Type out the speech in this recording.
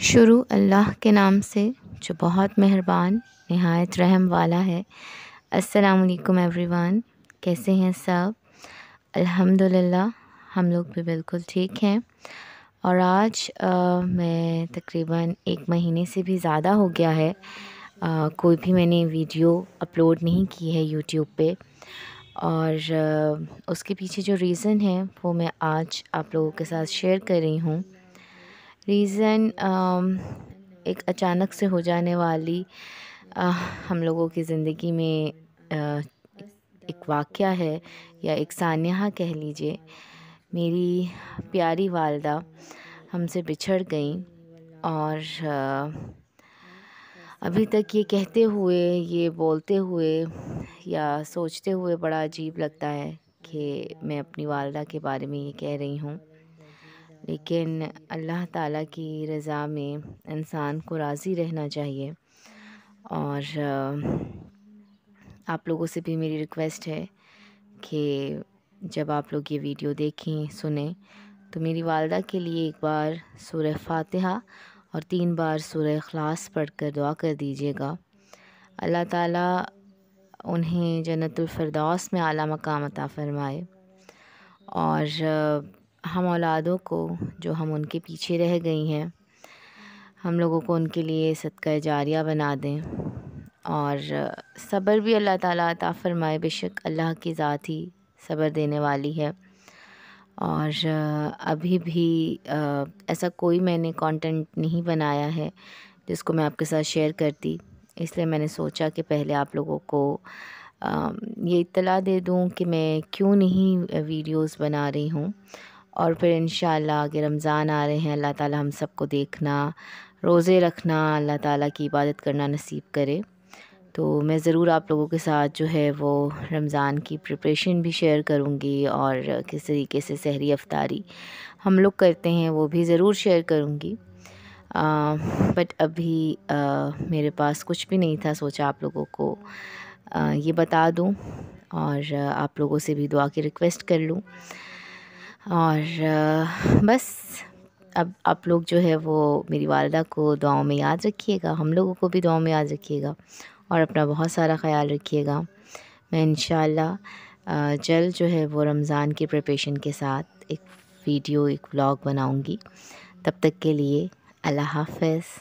शुरू अल्लाह के नाम से जो बहुत मेहरबान नहायत रहम वाला है अस्सलाम वालेकुम एवरीवन कैसे हैं सब अल्हम्दुलिल्लाह हम लोग भी बिल्कुल ठीक हैं और आज आ, मैं तकरीबन एक महीने से भी ज़्यादा हो गया है आ, कोई भी मैंने वीडियो अपलोड नहीं की है यूट्यूब पे और आ, उसके पीछे जो रीज़न है वो मैं आज आप लोगों के साथ शेयर कर रही हूँ रीज़न एक अचानक से हो जाने वाली हम लोगों की ज़िंदगी में एक वाक़ है या एक सानहा कह लीजिए मेरी प्यारी वालदा हमसे बिछड़ गई और अभी तक ये कहते हुए ये बोलते हुए या सोचते हुए बड़ा अजीब लगता है कि मैं अपनी वालदा के बारे में ये कह रही हूँ लेकिन अल्लाह ताला की रज़ा में इंसान को राज़ी रहना चाहिए और आप लोगों से भी मेरी रिक्वेस्ट है कि जब आप लोग ये वीडियो देखें सुने तो मेरी वालदा के लिए एक बार सूर्य फातिहा और तीन बार सूर्य अखलास पढ़ कर दुआ कर दीजिएगा अल्लाह ताला उन्हें फरदौस में आला मकाम अता फ़रमाए और हम औलादों को जो हम उनके पीछे रह गई हैं हम लोगों को उनके लिए सदका जारिया बना दें और सब्र भी अल्लाह ताला अता फ़रमाए बेशक अल्लाह की ज़ात ही सब्र देने वाली है और अभी भी ऐसा कोई मैंने कंटेंट नहीं बनाया है जिसको मैं आपके साथ शेयर करती इसलिए मैंने सोचा कि पहले आप लोगों को ये इतला दे दूँ कि मैं क्यों नहीं वीडियोस बना रही हूँ और फिर इन आगे रमज़ान आ रहे हैं अल्लाह ताला हम सबको देखना रोज़े रखना अल्लाह ताला की इबादत करना नसीब करे तो मैं ज़रूर आप लोगों के साथ जो है वो रमज़ान की प्रिपरेशन भी शेयर करूँगी और किस तरीके से सहरी अफ्तारी हम लोग करते हैं वो भी ज़रूर शेयर करूँगी बट अभी आ, मेरे पास कुछ भी नहीं था सोचा आप लोगों को आ, ये बता दूँ और आप लोगों से भी दुआ की रिक्वेस्ट कर लूँ और बस अब आप लोग जो है वो मेरी वालदा को दुआओं में याद रखिएगा हम लोगों को भी दुआओं में याद रखिएगा और अपना बहुत सारा ख्याल रखिएगा मैं इन जल्द जो है वो रमज़ान की प्रिपरेशन के साथ एक वीडियो एक व्लॉग बनाऊंगी तब तक के लिए अल्लाह हाफ